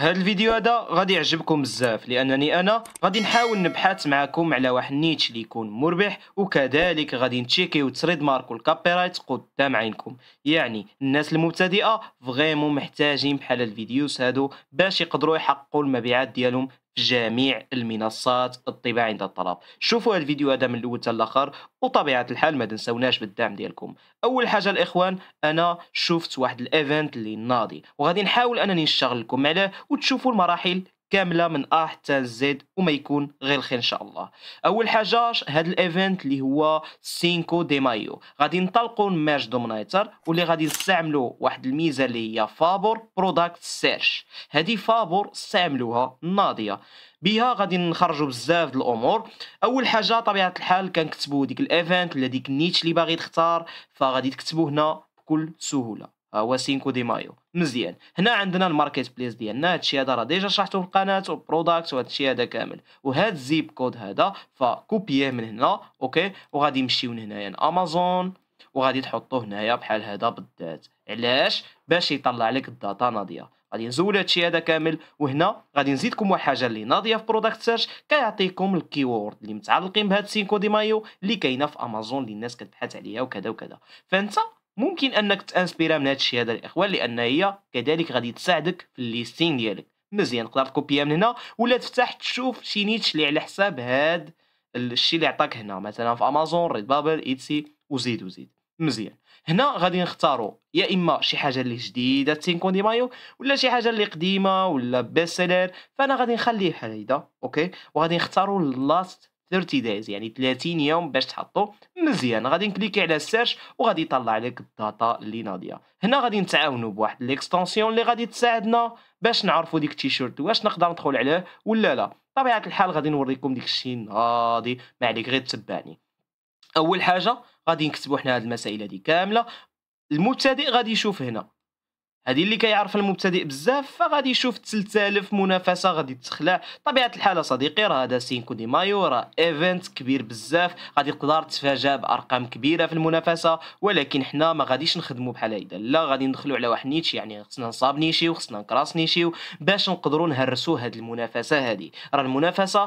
هذا الفيديو هذا غادي يعجبكم بزاف لانني انا غادي نحاول نبحث معكم على واحد النيتش اللي يكون مربح وكذلك غادي نتشيكيو وتريد مارك والكابيرايت قدام عينكم يعني الناس المبتدئه فغيمون محتاجين بحال الفيديوز هادو باش يقدروا يحققوا المبيعات ديالهم جميع المنصات الطباعة عند الطلب شوفوا الفيديو هذا من الأول حتى الاخر وطبيعة الحال ما تنساوناش بالدعم ديالكم أول حاجة الإخوان أنا شفت واحد الإيفنت اللي ناضي وغادي نحاول أنني نشغل لكم عليه وتشوفوا المراحل كامله من ا حتى زد وما يكون غير الخير ان شاء الله اول حاجه هذا الايفنت اللي هو 5 دي مايو غادي نطلقوا ميرج دومينيتر واللي غادي نستعملوا واحد الميزه اللي هي فابور برودكت سيرش هذه فابور استعملوها ناضيه بها غادي نخرجوا بزاف د الامور اول حاجه طبيعه الحال كنكتبوا ديك الايفنت ولا ديك النيتش اللي باغي تختار فغادي تكتبوا هنا بكل سهوله هو 5 دي مايو مزيان هنا عندنا الماركت بليس ديالنا هادشي هذا راه ديجا شرحته في القناه وبروداكت وهادشي هذا كامل وهاد الزيب كود هذا فكوبيه من هنا اوكي وغادي يمشيو لهنايا يعني امازون وغادي تحطوه هنايا بحال هذا بالذات علاش باش يطلع لك الداتا ناضيه غادي نزول هادشي هذا كامل وهنا غادي نزيدكم واحد الحاجه اللي ناضيه في برودكت سيرش كيعطيكم الكيورد اللي متعلقين بهاد سينكو دي مايو اللي كاينه في امازون اللي الناس كتبحث عليها وكذا وكذا فانت ممكن انك تانسبيرا من هذا الشيء هذا الاخوان لان هي كذلك غادي تساعدك في الليستين ديالك مزيان تقدر تكوبيها من هنا ولا تفتح تشوف شي نيتش اللي على حساب هاد الشيء اللي عطاك هنا مثلا في امازون ريد بابل ايتسي وزيد وزيد مزيان هنا غادي نختاروا يا اما شي حاجه اللي جديده تينكون دي مايو ولا شي حاجه اللي قديمه ولا بيست سيلر فانا غادي نخليه بحال حدا اوكي وغادي نختاروا لاست 30 دايز يعني 30 يوم باش تحطو مزيان غادي نكليكي على السيرش وغادي يطلع لك الداتا اللي ناضيه هنا غادي نتعاونوا بواحد ليكستونسيون اللي غادي تساعدنا باش نعرفوا ديك التيشيرت واش نقدر ندخل عليه ولا لا طبيعه الحال غادي نوريكم ديك الشيء ناضي ما عليك غير تبعني اول حاجه غادي نكتبوا حنا هاد المسائل هذه كامله المبتدئ غادي يشوف هنا هذه اللي كيعرف المبتدئ بزاف فغادي يشوف 3000 منافسه غادي تخلع طبيعه الحال صديقي راه هذا سينكو دي مايو راه ايفنت كبير بزاف غادي تقدر تتفاجا بارقام كبيره في المنافسه ولكن حنا ما غاديش نخدموا بحال هيدا لا غادي ندخلوا على واحد نيتش يعني خصنا نصاب نيشي وخصنا نكراس نيشي باش نقدروا نهرسوا هذه المنافسه هذه راه المنافسه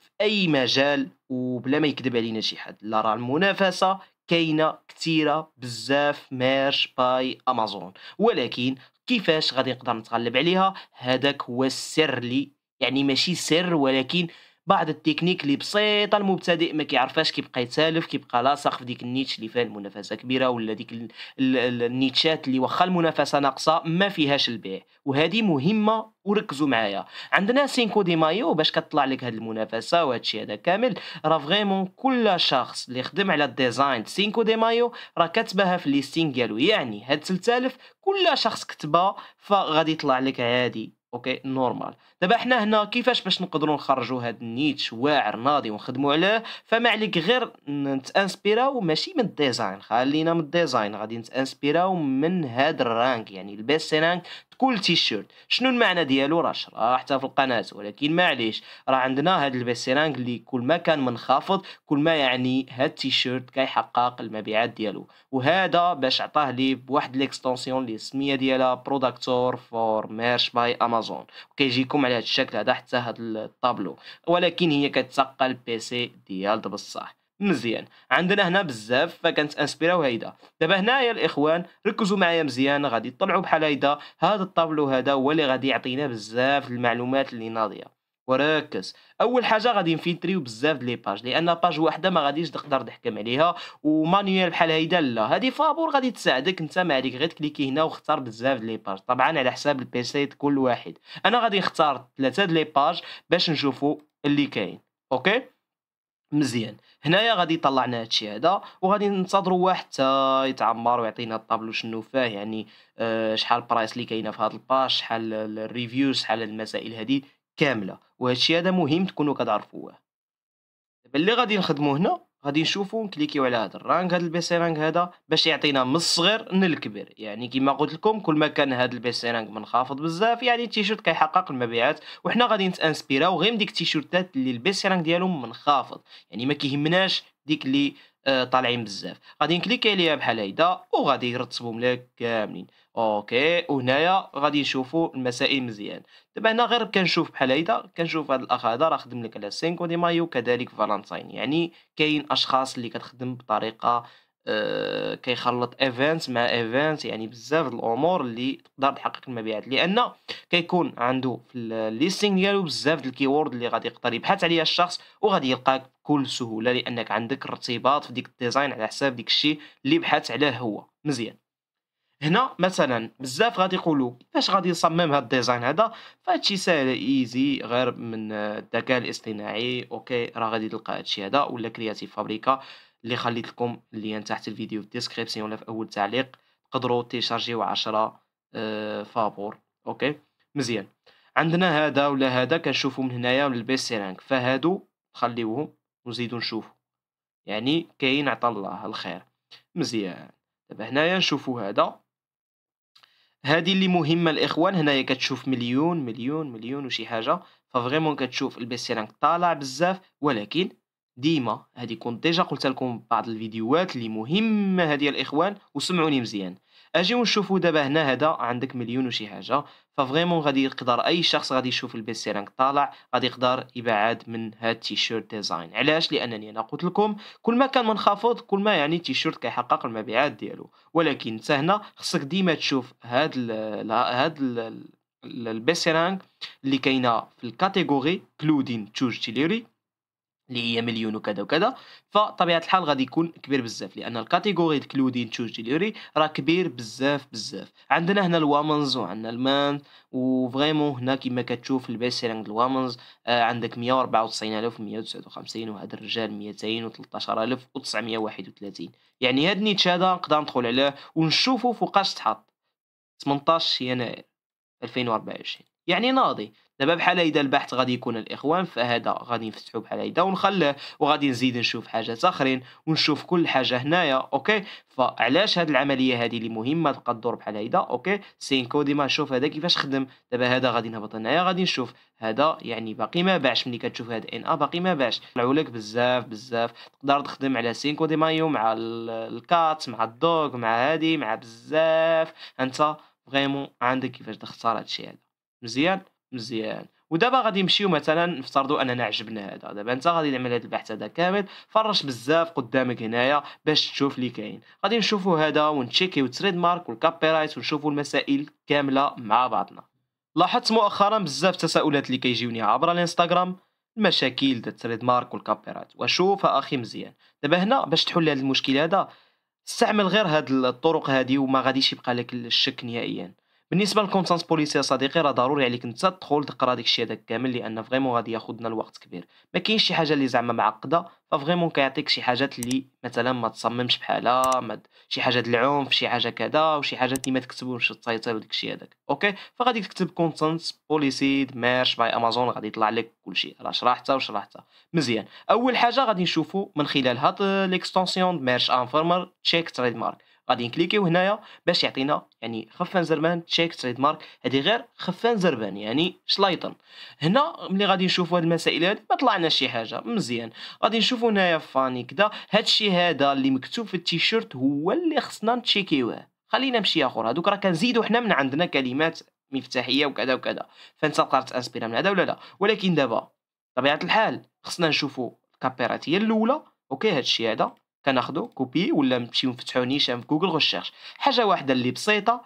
في اي مجال وبلا ما يكذب علينا شي حد لا راه المنافسه كاينه كثيره بزاف مارش باي امازون ولكن كيفاش غادي نقدر نتغلب عليها هذاك هو السر لي يعني ماشي سر ولكن بعض التكنيك اللي بسيطه المبتدئ ما كيعرفهاش كيبقى يتالف كيبقى لاصق في ديك النيتش اللي فيها المنافسه كبيره ولا ديك النيتشات اللي واخا المنافسه ناقصه ما فيهاش البيع وهذه مهمه وركزوا معايا عندنا سينكو دي مايو باش كطلع لك هذه المنافسه وهذا الشيء هذا كامل راه فريمون كل شخص اللي خدم على الديزاين سينكو دي مايو راه كاتباها في الليستين ديالو يعني هاد 3000 كل شخص كتبها فغادي يطلع لك عادي اوكي نورمال دابا حنا هنا كيفاش باش نقدروا نخرجوا هاد النيتش واعر ناضي ونخدموا عليه فما عليك غير نتانسبيراو ماشي من الديزاين خلينا من الديزاين غادي نتانسبيراو من هاد الرانك يعني البيست رانك كل تيشيرت شنو المعنى ديالو راه شرحته في القناه ولكن معليش راه عندنا هاد البيسيرانغ اللي كل ما كان منخفض كل ما يعني هاد التيشيرت كيحقق المبيعات ديالو وهذا باش عطاه لي بواحد ليكستونسيون اللي السميه ديالها بروداكتور فور ميرش باي امازون وكيجيكم على هاد الشكل هذا حتى هاد الطابلو ولكن هي كتسقى البيسي ديال بصح مزيان عندنا هنا بزاف فكانت انسبيراو هيدا دابا هنايا الاخوان ركزوا معايا مزيان غادي تطلعوا بحال هيدا هذا الطابلو هذا هو اللي غادي يعطينا بزاف المعلومات اللي ناضيه وركز اول حاجه غادي نفلتريو بزاف لي باج لان باج واحده ما غاديش تقدر تحكم عليها ومانيوال بحال هيدا لا هذه فابور غادي تساعدك انت ما عليك غير تكليكي هنا واختار بزاف لي باج طبعا على حساب البيسي كل واحد انا غادي نختار ثلاثه لي باج باش نشوفوا اللي كاين اوكي مزيان هنايا غادي طلعنا هادشي هذا وغادي ننتظروا واحد حتى يتعمر ويعطينا الطابلو شنو فيه يعني آه، شحال برايس اللي كاينه في هذا الباج شحال الريفيو شحال المسائل هذه كامله وهادشي هذا مهم تكونوا كتعرفوه دابا اللي غادي نخدمو هنا غادي نشوفو نكليكيو على هذا الرانك هذا رانك هذا باش يعطينا من الصغير للكبير يعني كما قلت لكم كل ما كان هذا رانك منخفض بزاف يعني التيشيرت كيحقق المبيعات وحنا غادي نتانسبيراو غير من ديك التيشيرتات اللي رانك ديالهم منخفض يعني ما كيهمناش ديك اللي آه، طالعين بزاف غادي نكليكي عليها بحال هيدا وغادي يرتبهم لك كاملين اوكي وهنايا غادي نشوفوا المسائل مزيان دابا هنا غير كنشوف بحال هيدا كنشوف هذا الاخ هذا راه خدم لك على سينكو دي مايو كذلك فالنتاين يعني كاين اشخاص اللي كتخدم بطريقه أه كيخلط ايفنتس مع ايفنتس يعني بزاف الامور اللي تقدر تحقق المبيعات لان كيكون عنده في الليستينغ ديالو بزاف د الكيورد اللي غادي يقدر يبحث عليها الشخص وغادي يلقاك بكل سهوله لانك عندك ارتباط في ديك الديزاين على حساب ديك الشيء اللي بحث عليه هو مزيان هنا مثلا بزاف غادي يقولوا كيفاش غادي نصمم هذا الديزاين هذا فهادشي ساهل ايزي غير من الذكاء الاصطناعي اوكي راه غادي تلقى هادشي هذا ولا كرياتيف فابريكا اللي خليت لكم اللين تحت الفيديو في الديسكريبسيون ولا في اول تعليق تقدروا تيشارجيو 10 آه، فابور اوكي مزيان عندنا هذا ولا هذا كنشوفو من هنايا من البيست رانك فهادو خليوهم ونزيدو نشوفو يعني كاين عطا الله الخير مزيان دابا هنايا نشوفو هذا هذه اللي مهمه الاخوان هنايا كتشوف مليون مليون مليون وشي حاجه ففريمون كتشوف رانك طالع بزاف ولكن ديما هذه كنت ديجا قلت لكم بعض الفيديوهات اللي مهمه هذه الاخوان وسمعوني مزيان اجيو نشوفوا دابا هنا هذا عندك مليون وشي حاجه ففريمون غادي يقدر اي شخص غادي يشوف البيست رانك طالع غادي يقدر يبعد من هاد التيشيرت ديزاين علاش لانني انا قلت لكم كل ما كان منخفض كل ما يعني التيشيرت كيحقق المبيعات ديالو ولكن حتى هنا خصك ديما تشوف هاد الـ هاد ال البيست رانك اللي كاينه في الكاتيجوري كلودين تشوج تيليري اللي هي مليون وكذا وكذا فطبيعه الحال غادي يكون كبير بزاف لان الكاتيجوري الكلودين تشوز ديليوري راه كبير بزاف بزاف عندنا هنا الوامنز وعندنا المان وفريمون هنا كما كتشوف البيسي رانك الوامنز آه عندك 144159 وهذا الرجال 213931 يعني هاد النيتش هذا نقدر ندخل عليه ونشوفه فوقاش تحط 18 يناير 2024 يعني ناضي دابا بحال هيدا البحث غادي يكون الاخوان فهذا غادي نفتحو بحال هيدا ونخليه وغادي نزيد نشوف حاجات اخرين ونشوف كل حاجه هنايا اوكي فعلاش هاد العمليه هادي اللي مهمه تبقى تدور بحال هيدا اوكي سينكو ديما نشوف هذا كيفاش خدم دابا هذا غادي نهبط هنايا غادي نشوف هذا يعني باقي ما باعش ملي كتشوف هاد ان ا باقي ما باعش طلعوا لك بزاف بزاف تقدر تخدم على سينكو دي مايو مع الكات مع الدوغ مع هادي مع بزاف انت فريمون عندك كيفاش تختار هادشي هذا مزيان مزيان ودابا غادي يمشيو مثلا نفترضوا اننا عجبنا هذا دابا انت غادي نعمل هذا البحث هذا كامل فرش بزاف قدامك هنايا باش تشوف اللي كاين غادي نشوفوا هذا ونتشيكيو تريد مارك رايت ونشوفوا المسائل كامله مع بعضنا لاحظت مؤخرا بزاف التساؤلات اللي كيجيوني عبر الانستغرام المشاكل ديال التريد مارك رايت وشوف اخي مزيان دابا هنا باش تحل هذا المشكل هذا استعمل غير هاد الطرق هذه وما غاديش يبقى لك الشك نهائيا بالنسبه للكونتنت بوليسي يا صديقي راه ضروري عليك انت تدخل تقرا داك الشيء هذاك كامل لان فريمون غادي ياخذنا الوقت كبير ما كاينش شي حاجه اللي زعما معقده ففريمون كيعطيك شي حاجات اللي مثلا ما تصممش بحالها ما شي حاجه د العنف شي حاجه كذا وشي حاجات اللي ما تكتبوش التايتل وداك الشيء هذاك اوكي فغادي تكتب كونتنت بوليسي ميرش باي امازون غادي يطلع لك كل شيء راه شرحتها وشرحتها مزيان اول حاجه غادي نشوفوا من خلالها ليكستونسيون ميرش انفورمر تشيك تريد مارك غادي نكليكيو هنايا باش يعطينا يعني خفان زربان تشيك تريد مارك هادي غير خفان زربان يعني شلايطن هنا ملي غادي نشوفوا هاد المسائل هادي ما طلعنا شي حاجه مزيان غادي نشوفوا هنايا فاني كدا هادشي هذا اللي مكتوب في التيشيرت هو اللي خصنا نتشيكيوه خلينا نمشي اخر هادوك راه كنزيدو حنا من عندنا كلمات مفتاحيه وكذا وكذا فانت تقدر تانسبيرا من هذا ولا لا ولكن دابا طبيعه الحال خصنا نشوفوا الكابيرات هي الاولى اوكي هادشي هذا كناخدو كوبي ولا نمشيو نفتحو نيشان في جوجل غوشيرش حاجه واحده اللي بسيطه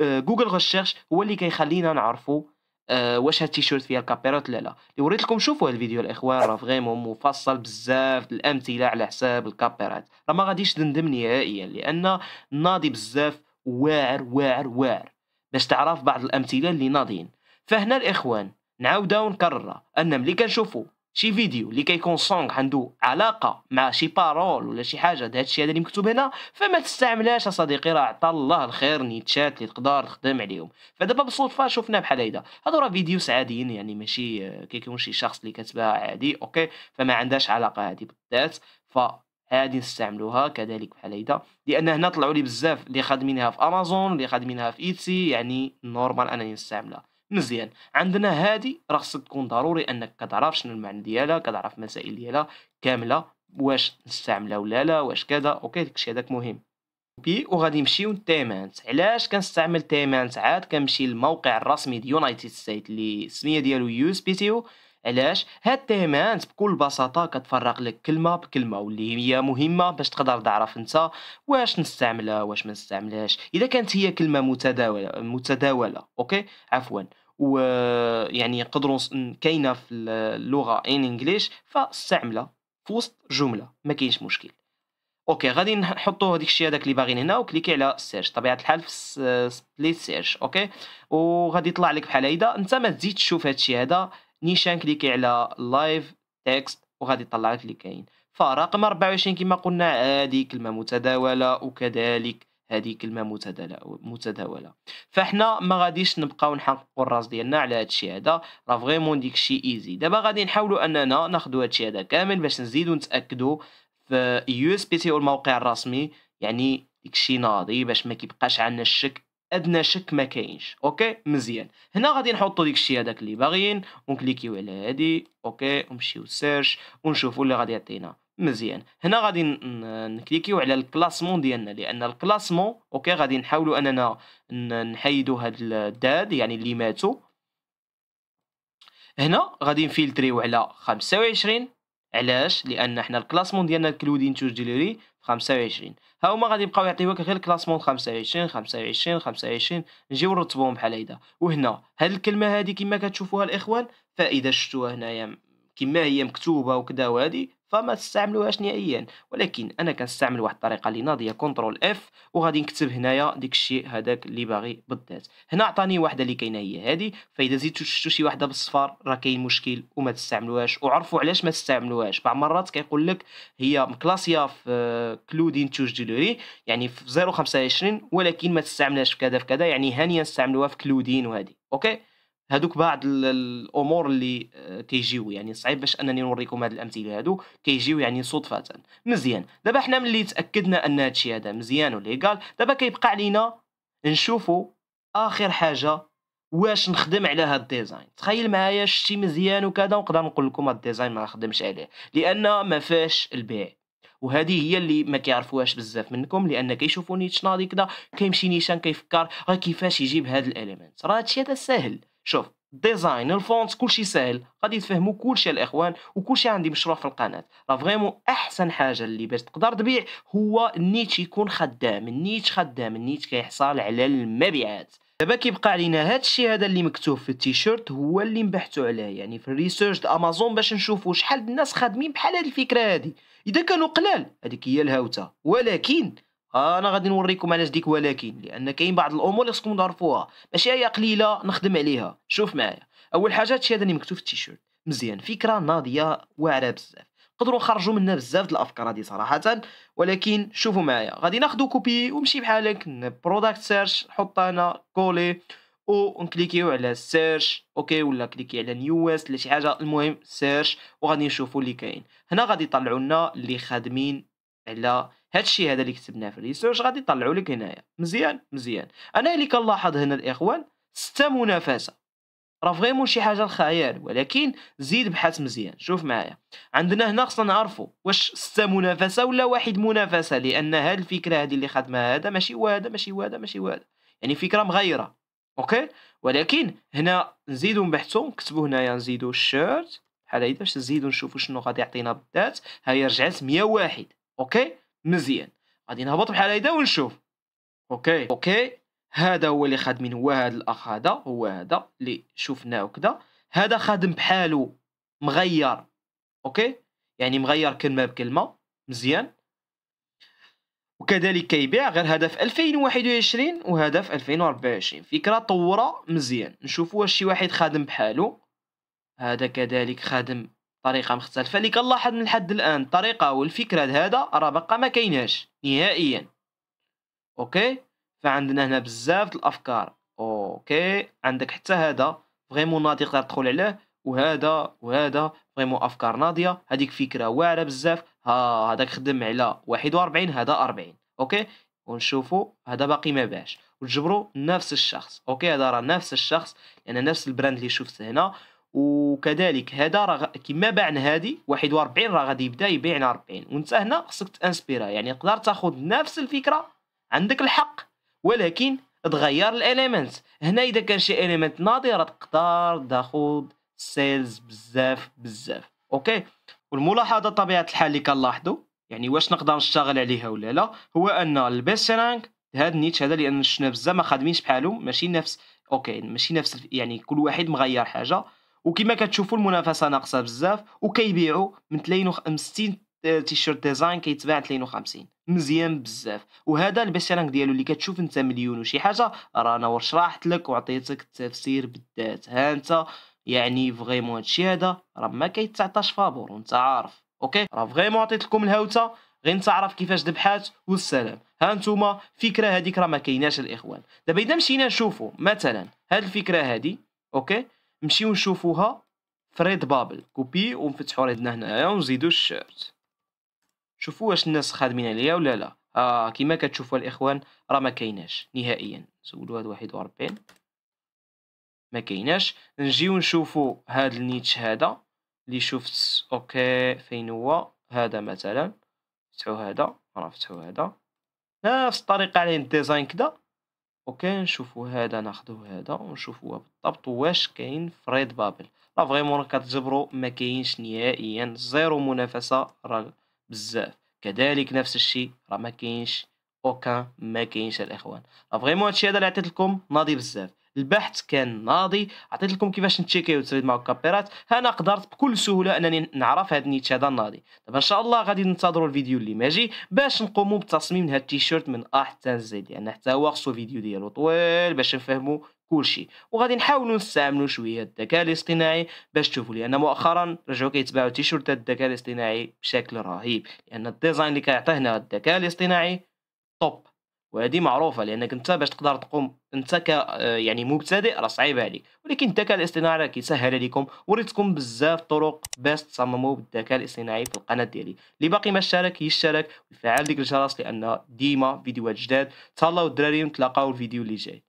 جوجل آه، غوشيرش هو اللي كيخلينا نعرفو آه، واش هاد التيشيرت فيها الكابيرات لا لا اللي وريت لكم شوفوا الفيديو الاخوان راه فريمون مفصل بزاف الامثله على حساب الكابيرات راه ما غاديش تندم نهائيا لان ناضي بزاف واعر واعر واعر باش تعرف بعض الامثله اللي ناضيين فهنا الاخوان نعاودها ونكررها ان ملي كنشوفوا شي فيديو اللي كيكون سونغ عنده علاقه مع شي بارول ولا شي حاجه هذا الشيء هذا اللي مكتوب هنا فما تستعملهاش يا راه عطا الله الخير نيتشات اللي تقدر تخدم عليهم فدابا بالصدفه شفنا بحال هيدا هادو راه فيديوز عاديين يعني ماشي آه، كيكون شي شخص اللي كتبها عادي اوكي فما عندهاش علاقه هادي بالذات ف هادي نستعملوها كذلك بحال هيدا لان هنا طلعوا لي بزاف اللي خادمينها في امازون اللي خادمينها في ايتسي يعني نورمال انني نستعملها مزيان عندنا هادي راه خصك تكون ضروري انك كتعرف شنو المعنى ديالها كتعرف المسائل ديالها كامله واش نستعملها ولا لا واش كذا اوكي داكشي هذاك مهم بي وغادي نمشيو لتيمانت علاش كنستعمل تيمانت عاد كنمشي للموقع الرسمي ديال يونايتد ستيت اللي السميه ديالو يو اس بي تي او علاش هاد التيمات بكل بساطه كتفرق لك كلمه بكلمه واللي هي مهمه باش تقدر تعرف انت واش نستعملها واش ما نستعملهاش اذا كانت هي كلمه متداوله متداوله اوكي عفوا و يعني يقدروا كاينه في اللغه ان انجليش فاستعملها في وسط جمله ما كاينش مشكل اوكي غادي نحطوا هذيك الشيء هذاك اللي باغيين هنا وكليكي على سيرش طبيعه الحال في سبليت سيرش اوكي وغادي يطلع لك بحال هيدا انت ما تزيدش تشوف هذا الشيء هذا نيشان كليكي على لايف تكست وغادي يطلع لك اللي كاين فرقم 24 كما قلنا عادي كلمه متداوله وكذلك هذه كلمه متداوله متداوله فاحنا ما غاديش نبقاو نحققوا الراس ديالنا على هذا الشيء هذا راه فريمون ديك الشيء ايزي دابا غادي نحاولوا اننا ناخذوا هذا الشيء هذا كامل باش نزيدوا نتاكدوا في يو اس بي تي الموقع الرسمي يعني ديك الشيء ناضي باش ما كيبقاش عندنا الشك ادنى شك ما كاينش اوكي مزيان هنا غادي نحطوا ديك الشيء هذاك اللي باغيين ونكليكيو على هادي اوكي ونمشيو سيرش ونشوفوا اللي غادي يعطينا مزيان هنا غادي نكليكيو على الكلاسمون ديالنا لان الكلاسمون اوكي غادي نحاولوا اننا نحيدوا هاد الداد يعني اللي ماتوا هنا غادي نفلتريو على 25 علاش لان حنا الكلاسمون ديالنا الكلودين تو جيليري 25 ها هما غادي يبقاو يعطيوك غير الكلاسمون 25 25 25 نجيو نرتبوهم بحال هيدا وهنا هاد الكلمه هادي كما كتشوفوها الاخوان فاذا شفتوها هنايا كما هي مكتوبه وكذا وهادي فما تستعملوهاش نهائيا ولكن انا كنستعمل واحد الطريقه اللي ناضيه كنترول اف وغادي نكتب هنايا ديك الشيء هذاك اللي باغي بالذات هنا عطاني واحده اللي كاينه هي هذه فاذا زدتوا شفتو شي واحده بالصفار راه كاين مشكل وما تستعملوهاش وعرفوا علاش ما تستعملوهاش بعض المرات كيقول لك هي مكلاسيه في كلودين توج ديلوري يعني في 025 ولكن ما تستعملهاش في كذا في كذا يعني هانيه نستعملوها في كلودين وهذه اوكي هذوك بعض الامور اللي كيجيو آه، يعني صعيب باش انني نوريكم هاد الامثله هادو كيجيو يعني صدفه مزيان دابا حنا ملي تاكدنا ان هادشي هذا مزيان وليغال دابا كيبقى علينا نشوفوا اخر حاجه واش نخدم على هاد الديزاين تخيل معايا شتي مزيان وكذا ونقدر نقول لكم هاد الديزاين ما نخدمش عليه لان ما فيهش البيع وهذه هي اللي ما كيعرفوهاش بزاف منكم لان كيشوفوني تشناضي كذا كيمشي نيشان كيفكر راه كيفاش يجيب هاد الاليمنت راه هادشي هذا ساهل شوف ديزاين الفونت كلشي ساهل غادي تفهموا كلشي الاخوان وكلشي عندي مشروع في القناه راه فريمون احسن حاجه اللي باش تقدر تبيع هو النيت يكون خدام النيت خدام النيت كيحصل على المبيعات دابا كيبقى علينا هاد الشيء هذا اللي مكتوب في التيشيرت هو اللي نبحثوا عليه يعني في الريسيرش د امازون باش نشوفوا شحال الناس خادمين بحال هذه الفكره هذه اذا كانوا قلال هذيك هي الهاوته ولكن انا غادي نوريكم علاش ديك ولكن لان كاين بعض الامور اللي خصكم تعرفوها ماشي هي قليله نخدم عليها شوف معايا اول حاجه هادشي هذا اللي مكتوب في التيشيرت مزيان فكره ناضيه واعره بزاف نقدروا نخرجوا منها بزاف ديال الافكار هذه صراحه ولكن شوفوا معايا غادي ناخذ كوبي ونمشي بحالك بروداكت سيرش نحط هنا كولي ونكليكيو على سيرش اوكي ولا كليكي على نيوز ولا شي حاجه المهم سيرش وغادي نشوفوا اللي كاين هنا غادي يطلعوا لنا اللي خادمين على هذا الشيء هذا اللي كتبناه في الريسيرش غادي يطلعوا لك هنايا مزيان مزيان انا اللي كنلاحظ هنا الاخوان ستة منافسه راه فريمون شي حاجه الخيال ولكن زيد بحث مزيان شوف معايا عندنا هنا خصنا نعرفوا واش ستة منافسه ولا واحد منافسه لان هاد الفكره هذه اللي خدمها هذا ماشي وهذا ماشي وهذا ماشي وهذا يعني فكره مغيره اوكي ولكن هنا نزيدو نبحثو نكتبو هنايا نزيدو الشيرت بحال هيدا باش نزيدو نشوفو شنو غادي يعطينا بالذات هي رجعت 101 اوكي مزيان غادي نهبط بحال هيدا ونشوف اوكي اوكي هذا هو اللي خادمين هو هذا الاخ هذا هو هذا اللي شفناه وكذا هذا خادم بحالو مغير اوكي يعني مغير كلمه بكلمه مزيان وكذلك كيبيع غير هذا في 2021 وهذا في 2024 فكره طوره مزيان نشوف واش شي واحد خادم بحالو هذا كذلك خادم طريقه مختلفه اللي كنلاحظ من لحد الان الطريقه والفكره هذا راه باقا ما كايناش نهائيا اوكي فعندنا هنا بزاف الافكار اوكي عندك حتى هذا فريمون ناضي تقدر تدخل عليه وهذا وهذا فريمون افكار ناضيه هذيك فكره واعره بزاف ها هذاك خدم على 41 هذا 40 اوكي ونشوفوا هذا باقي ما باش وتجبروا نفس الشخص اوكي هذا راه نفس الشخص لان يعني نفس البراند اللي شفته هنا وكذلك هذا راه كما باعنا هذه 41 راه غادي يبدا يبيعنا 40 وانت هنا خصك تانسبيرا يعني تقدر تاخذ نفس الفكره عندك الحق ولكن تغير الاليمنت هنا اذا كان شي اليمنت ناضي راه تقدر تاخذ سيلز بزاف بزاف اوكي والملاحظه طبيعه الحال اللي كنلاحظوا يعني واش نقدر نشتغل عليها ولا لا هو ان البيست سيلينغ هاد النيتش هذا لان شفنا بزاف ما خادمينش بحالهم ماشي نفس اوكي ماشي نفس يعني كل واحد مغير حاجه وكما كتشوفوا المنافسه ناقصه بزاف وكيبيعوا من 62 آه، تيشيرت ديزاين كيتباع 52 مزيان بزاف وهذا البيستيرانك ديالو اللي كتشوف انت مليون وشي حاجه راه انا شرحت لك وعطيتك التفسير بالذات ها انت يعني فريمون هادشي هذا راه ما كيتعطاش فابور وانت عارف اوكي راه فريمون عطيت لكم الهوته غير انت عارف كيفاش ذبحات والسلام ها نتوما فكره هذيك راه ما كايناش الاخوان دابا اذا مشينا نشوفوا مثلا هاد الفكره هذه اوكي نمشيو نشوفوها فريد بابل كوبي ونفتحوا ريدنا هنايا ونزيدو الشيرت شوفوا واش الناس خادمين عليا ولا لا آه كما كتشوفوا الاخوان راه ما كايناش نهائيا سولوا هاد 41 ما كايناش نجيو نشوفوا هاد النيتش هذا اللي شفت اوكي فين هو هذا مثلا فتحوا هذا راه فتحوا هذا نفس الطريقه على الديزاين كذا اوكي نشوفوا هذا ناخذوا هذا ونشوفوا بالضبط واش كاين فريد بابل لا فريمون كتجبروا ما كاينش نهائيا زيرو منافسه راه بزاف كذلك نفس الشيء راه ما كاينش اوكان ما كاينش الاخوان فريمون هادشي هذا اللي عطيت لكم ناضي بزاف البحث كان ناضي عطيت لكم كيفاش نتشيكي وتريد مع الكابيرات انا قدرت بكل سهوله انني نعرف هذا النيت هذا الناضي دابا ان شاء الله غادي ننتظروا الفيديو اللي ماجي باش نقوموا بتصميم هذا التيشيرت من ا حتى زد لان حتى هو خصو فيديو ديالو طويل باش نفهموا كلشي وغادي نحاولوا نستعملوا شويه الذكاء الاصطناعي باش تشوفوا لان مؤخرا رجعوا كيتباعوا تيشيرتات الذكاء الاصطناعي بشكل رهيب لان الديزاين اللي كيعطيه هنا الذكاء الاصطناعي طوب وهذه معروفه لانك انت باش تقدر تقوم انت ك آه، يعني مبتدئ راه صعيب عليك ولكن الذكاء الاصطناعي راه كيسهل عليكم وريتكم بزاف طرق باش تصمموا بالذكاء الاصطناعي في القناه ديالي اللي باقي ما اشترك يشترك ويفعل ديك الجرس لان ديما فيديوهات جداد تهلاو الدراري ونتلاقاو الفيديو اللي جاي